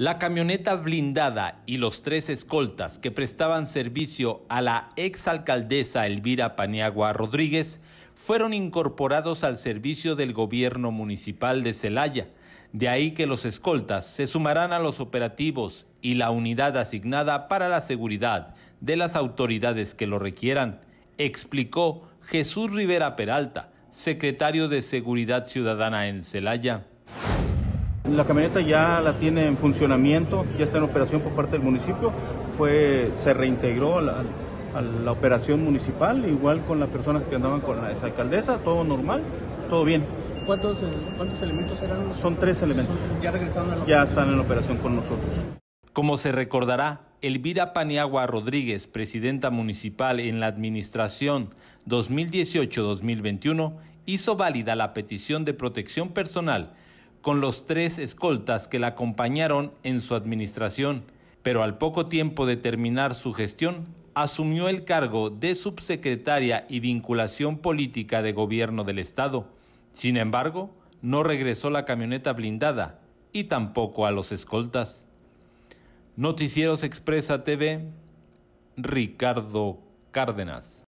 La camioneta blindada y los tres escoltas que prestaban servicio a la exalcaldesa Elvira Paniagua Rodríguez fueron incorporados al servicio del gobierno municipal de Celaya. De ahí que los escoltas se sumarán a los operativos y la unidad asignada para la seguridad de las autoridades que lo requieran, explicó Jesús Rivera Peralta, secretario de Seguridad Ciudadana en Celaya. La camioneta ya la tiene en funcionamiento, ya está en operación por parte del municipio, fue, se reintegró a la, operación municipal, igual con las personas que andaban con la alcaldesa, todo normal, todo bien. Eh, ¿Cuántos, elementos eran? Son tres elementos. ya regresaron a la Ya están en operación con nosotros. Como se recordará, Elvira Paniagua Rodríguez, presidenta municipal en la administración 2018-2021, hizo válida la petición de protección personal con los tres escoltas que la acompañaron en su administración, pero al poco tiempo de terminar su gestión, asumió el cargo de subsecretaria y vinculación política de gobierno del Estado. Sin embargo, no regresó la camioneta blindada y tampoco a los escoltas. Noticieros Expresa TV, Ricardo Cárdenas.